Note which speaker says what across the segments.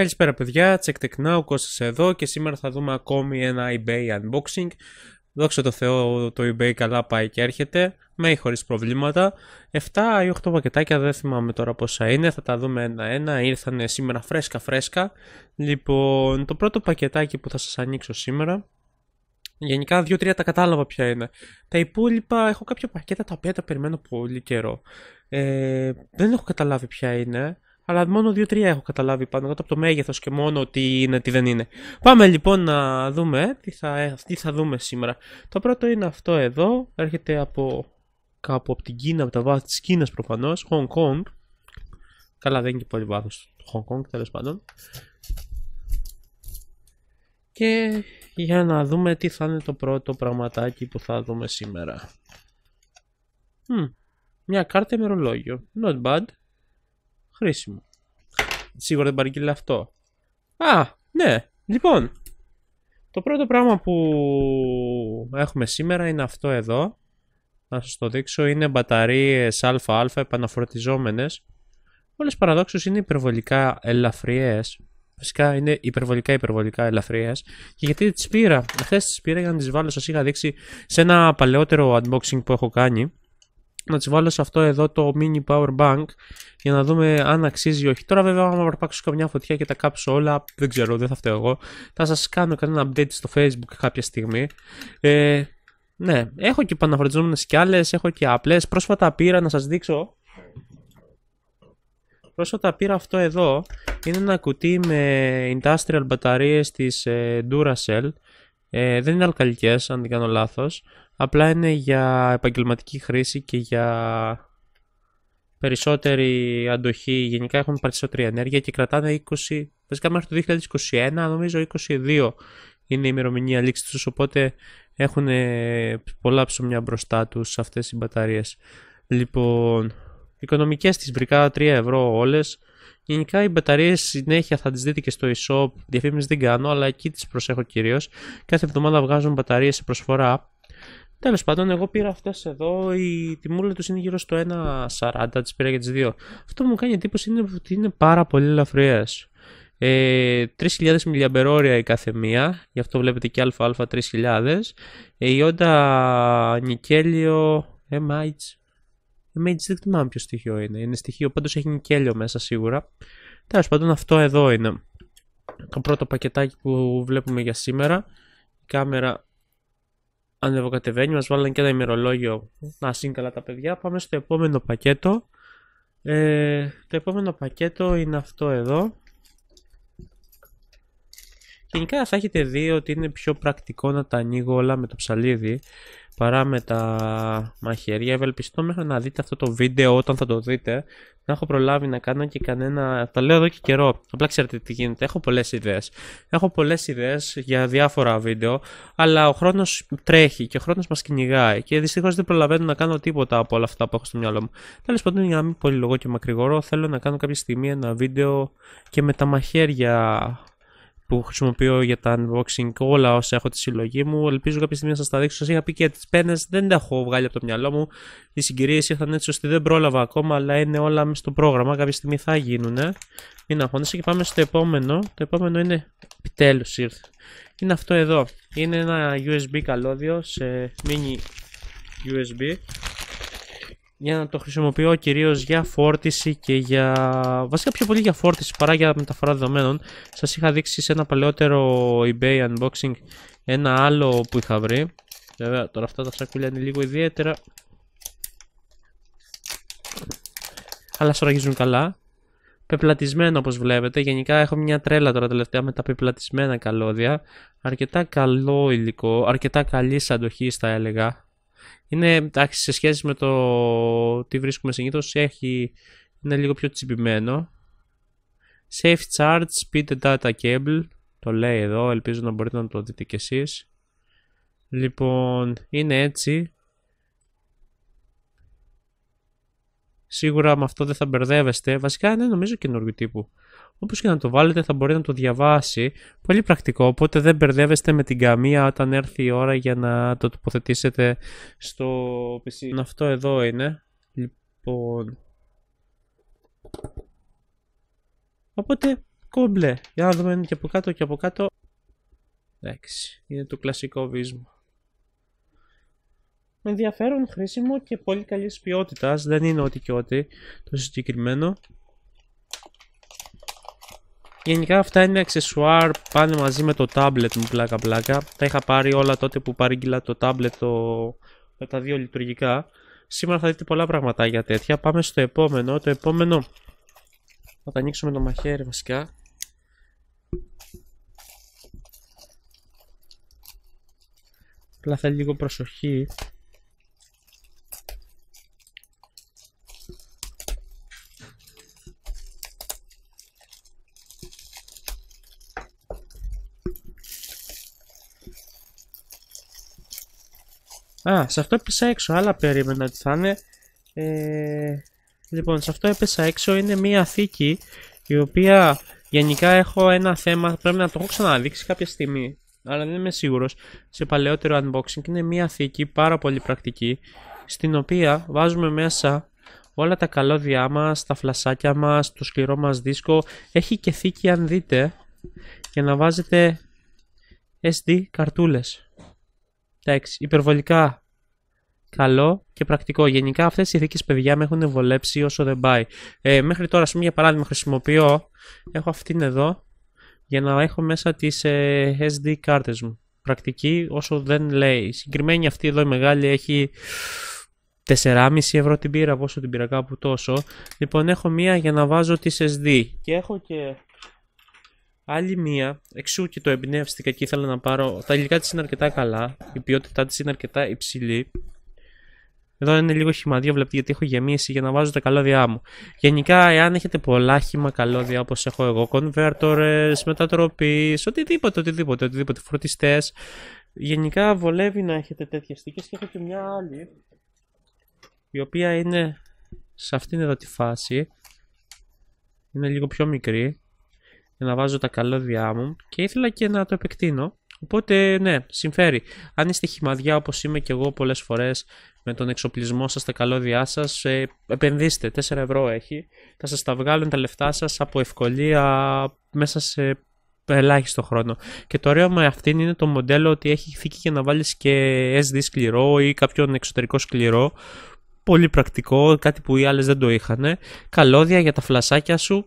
Speaker 1: Καλησπέρα παιδιά, Check Tech Now, Κώστας εδώ και σήμερα θα δούμε ακόμη ένα eBay unboxing. Δόξα τω Θεώ το eBay καλά πάει και έρχεται, με ή χωρίς προβλήματα. 7 ή 8 πακετάκια, δεν θυμάμαι τώρα πόσα είναι, θα τα δούμε ένα-ένα, ήρθανε σήμερα φρέσκα φρέσκα. Λοιπόν, το πρώτο πακετάκι που θα σας ανοίξω σήμερα Γενικά 2-3 τα κατάλαβα ποια είναι. Τα υπόλοιπα έχω κάποια πακέτα τα οποία τα περιμένω πολύ καιρό. Ε, δεν έχω καταλάβει ποια είναι αλλά μόνο 2-3 έχω καταλάβει πάνω κάτω από το μέγεθος και μόνο τι είναι, τι δεν είναι. Πάμε λοιπόν να δούμε ε, τι θα, ε, τι θα δούμε σήμερα. Το πρώτο είναι αυτό εδώ, έρχεται από κάπου από την Κίνα, από τα βάθη της Κίνας προφανώς, Hong Kong. Καλά, δεν είναι και πολύ βάθος το Hong Kong, τέλος πάντων. Και για να δούμε τι θα είναι το πρώτο πραγματάκι που θα δούμε σήμερα. Μια κάρτα ημερολόγιο. Not bad. Χρήσιμο. Σίγουρα δεν παρήγγειλε αυτό. Α, ναι. Λοιπόν, το πρώτο πράγμα που έχουμε σήμερα είναι αυτό εδώ. Να σας το δείξω. Είναι ΑΑ α-α επαναφορτιζόμενες. Όλες είναι υπερβολικά ελαφριές. Φυσικά είναι υπερβολικά υπερβολικά ελαφριές. Και γιατί τις πήρα. Χθε τις πήρα για να τις βάλω σας είχα δείξει σε ένα παλαιότερο unboxing που έχω κάνει να τις βάλω σε αυτό εδώ το mini power bank για να δούμε αν αξίζει ή όχι. Τώρα βέβαια άμα αρπάξω καμιά φωτιά και τα κάψω όλα, δεν ξέρω, δεν θα φταίω εγώ. Θα σας κάνω κανένα update στο facebook κάποια στιγμή. Ε, ναι, έχω και παναφορτιζόμενες κι άλλες, έχω και απλές. Πρόσφατα πήρα να σας δείξω. Πρόσφατα πήρα αυτό εδώ. Είναι ένα κουτί με industrial μπαταρίες της ε, Duracell. Ε, δεν είναι αλκαλικές αν δεν κάνω λάθος, απλά είναι για επαγγελματική χρήση και για περισσότερη αντοχή, γενικά έχουν περισσότερη ενέργεια και κρατάνε 20, βασικά μέχρι το 2021, νομίζω 22 είναι η ημερομηνία λήξης τους, οπότε έχουν ε, πολλά ψωμιά μπροστά τους αυτές οι μπαταρίες. Λοιπόν, οικονομικές τις βρήκα 3 ευρώ όλες, Γενικά οι μπαταρίες συνέχεια θα τις δείτε και στο e-shop. Διαφήμιση δεν κάνω, αλλά εκεί τις προσέχω κυρίως. Κάθε εβδομάδα βγάζουν μπαταρίες σε προσφορά. Τέλος πάντων, εγώ πήρα αυτές εδώ. Η τιμούλα τους είναι γύρω στο 1,40. Τις πήρα για τις δύο. Αυτό που μου κάνει εντύπωση είναι ότι είναι πάρα πολύ ελαφριές. Ε, 3.000 μιλιαμπερόρια η κάθε μία, γι' αυτό βλέπετε και ΑΑ 3000. Ε, η όντα Νικέλιο MH ε, Mage δεν θυμάμαι ποιο στοιχείο είναι. Είναι στοιχείο, πάντω έχει νικέλιο μέσα σίγουρα. Τέλος πάντων, αυτό εδώ είναι το πρώτο πακετάκι που βλέπουμε για σήμερα. Η κάμερα ανεβοκατεβαίνει, μας βάλανε και ένα ημερολόγιο να καλά τα παιδιά. Πάμε στο επόμενο πακέτο. Ε, το επόμενο πακέτο είναι αυτό εδώ. Γενικά θα έχετε δει ότι είναι πιο πρακτικό να τα ανοίγω όλα με το ψαλίδι παρά με τα μαχαίρια. Ευελπιστώ μέχρι να δείτε αυτό το βίντεο όταν θα το δείτε. Να έχω προλάβει να κάνω και κανένα. Τα λέω εδώ και καιρό. Απλά ξέρετε τι γίνεται. Έχω πολλές ιδέες. Έχω πολλές ιδέες για διάφορα βίντεο. Αλλά ο χρόνος τρέχει και ο χρόνος μας κυνηγάει. Και δυστυχώς δεν προλαβαίνω να κάνω τίποτα από όλα αυτά που έχω στο μυαλό μου. Τέλος πάντων, για να μην πολυλογώ και μακρηγορώ, θέλω να κάνω κάποια στιγμή ένα βίντεο και με τα μαχαίρια που χρησιμοποιώ για τα unboxing όλα όσα έχω τη συλλογή μου. Ελπίζω κάποια στιγμή να σας τα δείξω. Σας είχα πει και τις πένες, δεν τα έχω βγάλει από το μυαλό μου. Οι συγκυρίες ήρθαν έτσι ώστε δεν πρόλαβα ακόμα, αλλά είναι όλα μέσα στο πρόγραμμα. Κάποια στιγμή θα γίνουν. Ε. Μην αγχώνεσαι και πάμε στο επόμενο. Το επόμενο είναι. Επιτέλους ήρθε. Είναι αυτό εδώ. Είναι ένα USB καλώδιο σε mini USB για να το χρησιμοποιώ κυρίως για φόρτιση και για... βασικά πιο πολύ για φόρτιση παρά για μεταφορά δεδομένων. Σας είχα δείξει σε ένα παλαιότερο eBay unboxing ένα άλλο που είχα βρει. Βέβαια τώρα αυτά τα σακούλια είναι λίγο ιδιαίτερα. Αλλά σωραγίζουν καλά. πεπλατισμένο όπως βλέπετε. Γενικά έχω μια τρέλα τώρα τελευταία με τα πεπλατισμένα καλώδια. Αρκετά καλό υλικό, αρκετά καλή αντοχή θα έλεγα είναι εντάξει, σε σχέση με το τι βρίσκουμε συνήθως, έχει είναι λίγο πιο τσιμπημένο. Safe charge, speed data cable. Το λέει εδώ, ελπίζω να μπορείτε να το δείτε κι εσείς. Λοιπόν, είναι έτσι. Σίγουρα με αυτό δεν θα μπερδεύεστε. Βασικά είναι νομίζω καινούργιο τύπου. Όπως και να το βάλετε, θα μπορεί να το διαβάσει. Πολύ πρακτικό, οπότε δεν μπερδεύεστε με την καμία όταν έρθει η ώρα για να το τοποθετήσετε στο PC. Αυτό εδώ είναι. Λοιπόν. Οπότε κόμπλε. Για να δούμε και από κάτω και από κάτω. Εντάξει, είναι το κλασικό βίσμα. Με ενδιαφέρον, χρήσιμο και πολύ καλής ποιότητας. Δεν είναι ό,τι και ό,τι το συγκεκριμένο. Γενικά αυτά είναι αξεσουάρ, πάνε μαζί με το tablet μου πλάκα πλάκα. Τα είχα πάρει όλα τότε που παρήγγειλα το tablet το... με τα δύο λειτουργικά. Σήμερα θα δείτε πολλά πράγματα για τέτοια. Πάμε στο επόμενο. Το επόμενο θα τα ανοίξουμε το μαχαίρι βασικά. Απλά θέλει λίγο προσοχή. σε αυτό έπεσα έξω, άλλα περίμενα ότι θα είναι. Ε, λοιπόν, σε αυτό έπεσα έξω, είναι μία θήκη η οποία γενικά έχω ένα θέμα, πρέπει να το έχω ξαναδείξει κάποια στιγμή, αλλά δεν είμαι σίγουρος, σε παλαιότερο unboxing. Είναι μία θήκη πάρα πολύ πρακτική, στην οποία βάζουμε μέσα όλα τα καλώδια μας, τα φλασάκια μας, το σκληρό μας δίσκο. Έχει και θήκη αν δείτε, για να βάζετε SD καρτούλες. Εντάξει, υπερβολικά καλό και πρακτικό. Γενικά αυτές οι ηθίκες παιδιά με έχουν βολέψει όσο δεν πάει. Ε, μέχρι τώρα, ας πούμε για παράδειγμα χρησιμοποιώ, έχω αυτήν εδώ για να έχω μέσα τις ε, SD κάρτες μου. Πρακτική όσο δεν λέει. Συγκεκριμένη αυτή εδώ η μεγάλη έχει 4,5 ευρώ την πήρα, πόσο την πήρα κάπου τόσο. Λοιπόν έχω μία για να βάζω τις SD και έχω και άλλη μία, εξού και το εμπνεύστηκα και ήθελα να πάρω. Τα υλικά της είναι αρκετά καλά, η ποιότητά της είναι αρκετά υψηλή. Εδώ είναι λίγο χυμαδίο, βλέπετε γιατί έχω γεμίσει για να βάζω τα καλώδια μου. Γενικά, εάν έχετε πολλά χυμα καλώδια όπως έχω εγώ, κονβέρτορες, μετατροπής, οτιδήποτε, οτιδήποτε, οτιδήποτε, φροντιστές. Γενικά βολεύει να έχετε τέτοιες θήκε και έχω και μια άλλη η οποία είναι σε αυτήν εδώ τη φάση. Είναι λίγο πιο μικρή για να βάζω τα καλώδια μου και ήθελα και να το επεκτείνω. Οπότε ναι, συμφέρει. Αν είστε χυμαδιά όπως είμαι και εγώ πολλές φορές με τον εξοπλισμό σας, τα καλώδιά σας, ε, επενδύστε, 4 ευρώ έχει, θα σας τα βγάλουν τα λεφτά σας από ευκολία μέσα σε ελάχιστο χρόνο. Και το ωραίο με αυτήν είναι το μοντέλο ότι έχει θήκη για να βάλεις και SD σκληρό ή κάποιον εξωτερικό σκληρό, πολύ πρακτικό, κάτι που οι άλλες δεν το είχαν, καλώδια για τα φλασάκια σου,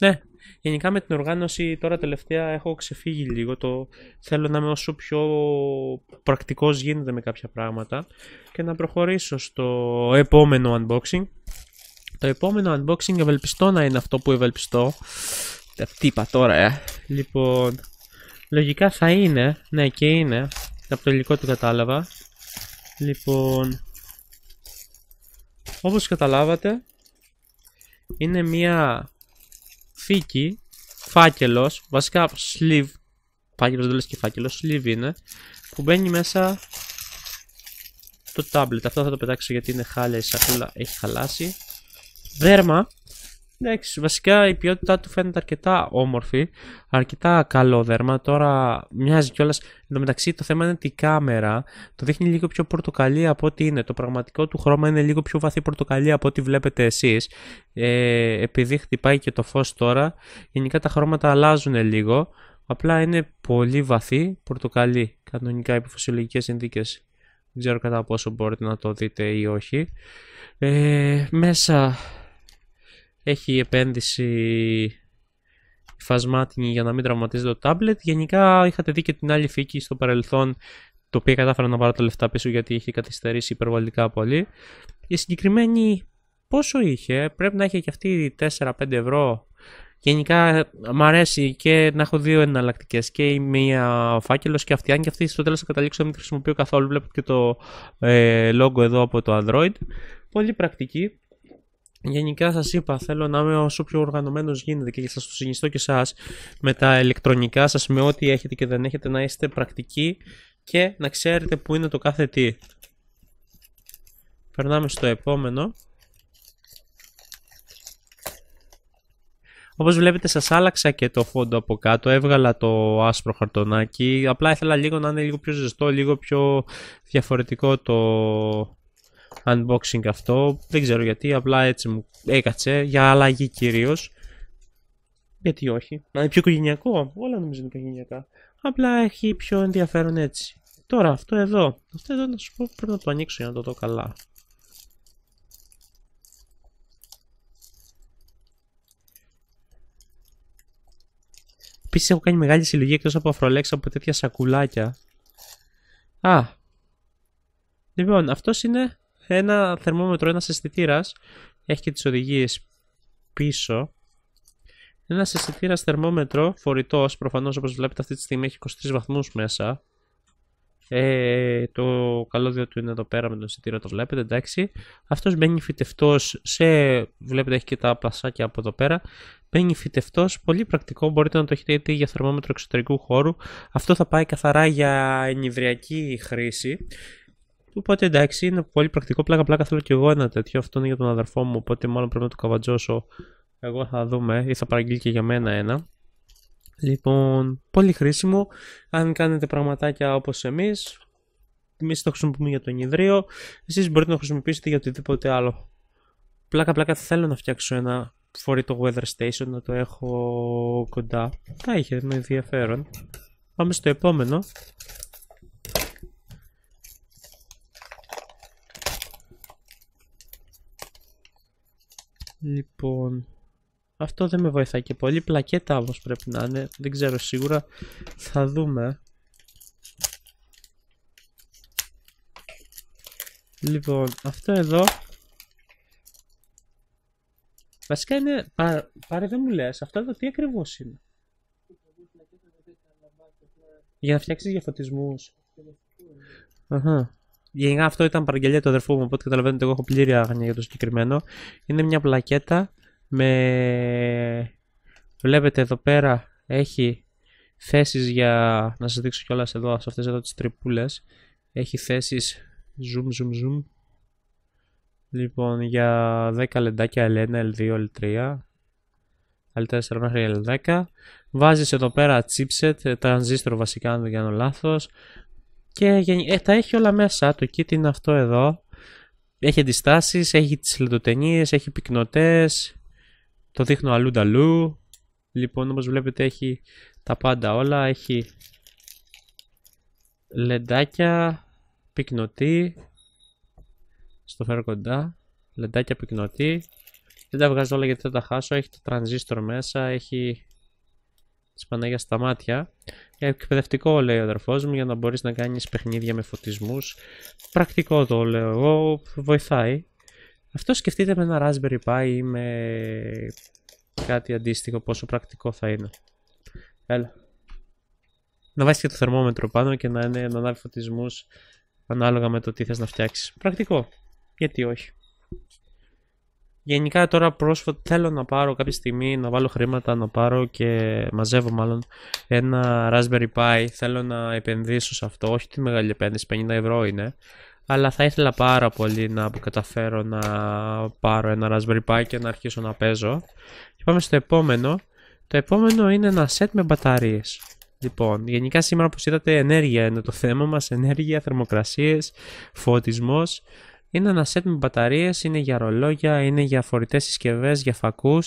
Speaker 1: ναι, Γενικά με την οργάνωση τώρα τελευταία έχω ξεφύγει λίγο. Το θέλω να είμαι όσο πιο πρακτικός γίνεται με κάποια πράγματα και να προχωρήσω στο επόμενο unboxing. Το επόμενο unboxing ευελπιστώ να είναι αυτό που ευελπιστώ. Τι είπα τώρα, ε. Λοιπόν, λογικά θα είναι, ναι και είναι, από το υλικό του κατάλαβα. Λοιπόν, όπως καταλάβατε, είναι μία Φύκη, φάκελος, βασικά sleeve, φάκελος δεν λες και φάκελος, sleeve είναι, που μπαίνει μέσα το tablet. Αυτό θα το πετάξω γιατί είναι χάλια η σακούλα, έχει χαλάσει. Δέρμα, Εντάξει, βασικά η ποιότητά του φαίνεται αρκετά όμορφη, αρκετά καλό δέρμα. Τώρα μοιάζει κιόλας. Εν τω μεταξύ, το θέμα είναι ότι η κάμερα το δείχνει λίγο πιο πορτοκαλί από ό,τι είναι. Το πραγματικό του χρώμα είναι λίγο πιο βαθύ πορτοκαλί από ό,τι βλέπετε εσείς. Ε, επειδή χτυπάει και το φως τώρα, γενικά τα χρώματα αλλάζουν λίγο. Απλά είναι πολύ βαθύ πορτοκαλί, κανονικά υπό φυσιολογικές συνθήκες. Δεν ξέρω κατά πόσο μπορείτε να το δείτε ή όχι. Ε, μέσα έχει επένδυση φασμάτινη για να μην τραυματίζει το τάμπλετ. Γενικά είχατε δει και την άλλη φύκη στο παρελθόν το οποίο κατάφερα να πάρω τα λεφτά πίσω γιατί είχε καθυστερήσει υπερβολικά πολύ. Η συγκεκριμένη πόσο είχε, πρέπει να είχε και αυτή 4-5 ευρώ. Γενικά μου αρέσει και να έχω δύο εναλλακτικές και η μία φάκελος και αυτή. Αν και αυτή στο τέλος θα καταλήξω να μην τη χρησιμοποιώ καθόλου. Βλέπετε και το ε, logo εδώ από το Android. Πολύ πρακτική. Γενικά σας είπα, θέλω να είμαι όσο πιο οργανωμένος γίνεται και σας το συνιστώ και εσάς με τα ηλεκτρονικά σας με ό,τι έχετε και δεν έχετε να είστε πρακτικοί και να ξέρετε που είναι το κάθε τι. Περνάμε στο επόμενο. Όπως βλέπετε σας άλλαξα και το φόντο από κάτω, έβγαλα το άσπρο χαρτονάκι, απλά ήθελα λίγο να είναι λίγο πιο ζεστό, λίγο πιο διαφορετικό το, unboxing αυτό. Δεν ξέρω γιατί, απλά έτσι μου έκατσε. Για αλλαγή κυρίως. Γιατί όχι. Να είναι πιο οικογενειακό. Όλα νομίζω είναι οικογενειακά. Απλά έχει πιο ενδιαφέρον έτσι. Τώρα αυτό εδώ. Αυτό εδώ να σου πω πρέπει να το ανοίξω για να το δω καλά. Επίσης έχω κάνει μεγάλη συλλογή εκτός από αφρολέξα από τέτοια σακουλάκια. Α. Λοιπόν, αυτός είναι ένα θερμόμετρο, ένας αισθητήρας, έχει και τις οδηγίες πίσω. Ένας αισθητήρας θερμόμετρο, φορητός, προφανώς όπως βλέπετε αυτή τη στιγμή έχει 23 βαθμούς μέσα. Ε, το καλώδιο του είναι εδώ πέρα με τον αισθητήρα, το βλέπετε εντάξει. Αυτός μπαίνει φυτευτός σε. Βλέπετε έχει και τα πλασάκια από εδώ πέρα. Μπαίνει φυτευτός, πολύ πρακτικό. Μπορείτε να το έχετε για θερμόμετρο εξωτερικού χώρου. Αυτό θα πάει καθαρά για ενηβριακή χρήση. Οπότε εντάξει, είναι πολύ πρακτικό. Πλάκα-πλάκα θέλω και εγώ ένα τέτοιο. Αυτό είναι για τον αδερφό μου. Οπότε μάλλον πρέπει να το καβατζώσω. Εγώ θα δούμε ή θα παραγγείλει και για μένα ένα. Λοιπόν, πολύ χρήσιμο. Αν κάνετε πραγματάκια όπως εμείς, εμείς το χρησιμοποιούμε για το ιδρύο. Εσείς μπορείτε να το χρησιμοποιήσετε για οτιδήποτε άλλο. Πλάκα-πλάκα θέλω να φτιάξω ένα φορητό weather station να το έχω κοντά. Θα είχε με ενδιαφέρον. Πάμε στο επόμενο. Λοιπόν, αυτό δεν με βοηθάει και πολύ. Πλακέτα όμως πρέπει να είναι. Δεν ξέρω σίγουρα. Θα δούμε. Λοιπόν, αυτό εδώ. Βασικά είναι. Πάρε, δεν μου λες. Αυτό εδώ τι ακριβώς είναι. Για να φτιάξεις διαφωτισμού. Αχα γενικά αυτό ήταν παραγγελία του αδερφού μου, οπότε καταλαβαίνετε εγώ έχω πλήρη άγνοια για το συγκεκριμένο. Είναι μια πλακέτα με... Βλέπετε εδώ πέρα έχει θέσεις για... Να σας δείξω κιόλας εδώ, σε αυτές εδώ τις τρυπούλες. Έχει θέσεις zoom, zoom, zoom. Λοιπόν, για 10 λεντάκια L1, L2, L3. L4 μέχρι L10. Βάζεις εδώ πέρα chipset, transistor ε, βασικά αν δεν κάνω λάθος. Και ε, τα έχει όλα μέσα. Το kit είναι αυτό εδώ. Έχει αντιστάσεις, έχει τις λεπτοτενίε, έχει πυκνοτές, Το δείχνω αλλού ταλού. Λοιπόν, όπως βλέπετε έχει τα πάντα όλα. Έχει λεντάκια, πυκνοτή. Στο φέρω κοντά. Λεντάκια πυκνοτή. Δεν τα βγάζω όλα γιατί θα τα χάσω. Έχει το τρανζίστορ μέσα, έχει της Παναγίας στα μάτια. Εκπαιδευτικό, λέει ο αδερφός μου, για να μπορείς να κάνεις παιχνίδια με φωτισμούς. Πρακτικό το λέω εγώ, βοηθάει. Αυτό σκεφτείτε με ένα Raspberry Pi ή με κάτι αντίστοιχο, πόσο πρακτικό θα είναι. Έλα. Να βάζεις και το θερμόμετρο πάνω και να, είναι, να ανάβει φωτισμούς ανάλογα με το τι θες να φτιάξεις. Πρακτικό. Γιατί όχι. Γενικά τώρα πρόσφατα θέλω να πάρω κάποια στιγμή, να βάλω χρήματα, να πάρω και μαζεύω μάλλον ένα Raspberry Pi. Θέλω να επενδύσω σε αυτό, όχι τη μεγάλη επένδυση, 50 ευρώ είναι. Αλλά θα ήθελα πάρα πολύ να καταφέρω να πάρω ένα Raspberry Pi και να αρχίσω να παίζω. Και πάμε στο επόμενο. Το επόμενο είναι ένα set με μπαταρίες. Λοιπόν, γενικά σήμερα όπως είδατε ενέργεια είναι το θέμα μας, ενέργεια, θερμοκρασίες, φωτισμός. Είναι ένα set με μπαταρίες, είναι για ρολόγια, είναι για φορητές συσκευές, για φακούς.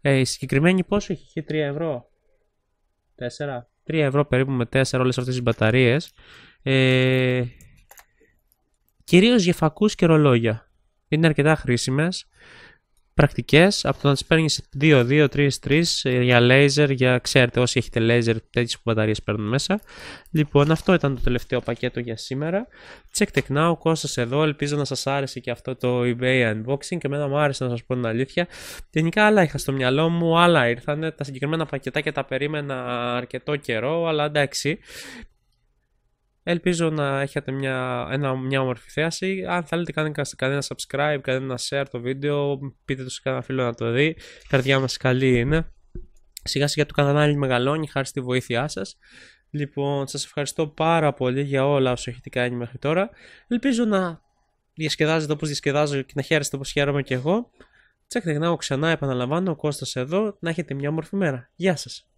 Speaker 1: Ε, η συγκεκριμένη πόσο έχει, 3 ευρώ. 4. 3 ευρώ περίπου με 4 όλες αυτές τις μπαταρίες, Ε, κυρίως για φακούς και ρολόγια. Είναι αρκετά χρήσιμες πρακτικές από το να τις παίρνεις 2-2-3-3 για laser. για ξέρετε όσοι έχετε laser τέτοιες που μπαταρίες παίρνουν μέσα. Λοιπόν, αυτό ήταν το τελευταίο πακέτο για σήμερα. Check the now, κόστο εδώ. Ελπίζω να σας άρεσε και αυτό το eBay unboxing και εμένα μου άρεσε να σας πω την αλήθεια. Γενικά άλλα είχα στο μυαλό μου, άλλα ήρθαν. Τα συγκεκριμένα πακετάκια τα περίμενα αρκετό καιρό, αλλά εντάξει. Ελπίζω να έχετε μια, ένα, μια όμορφη θέαση. Αν θέλετε κάντε κανένα subscribe, κανένα share το βίντεο, πείτε το σε κανένα φίλο να το δει. καρδιά μας καλή είναι. Σιγά σιγά το κανάλι μεγαλώνει, χάρη στη βοήθειά σας. Λοιπόν, σας ευχαριστώ πάρα πολύ για όλα όσα έχετε κάνει μέχρι τώρα. Ελπίζω να διασκεδάζετε όπως διασκεδάζω και να χαίρεστε όπως χαίρομαι και εγώ. Τσεκ ξανά, επαναλαμβάνω, ο Κώστας εδώ. Να έχετε μια όμορφη μέρα. Γεια σας.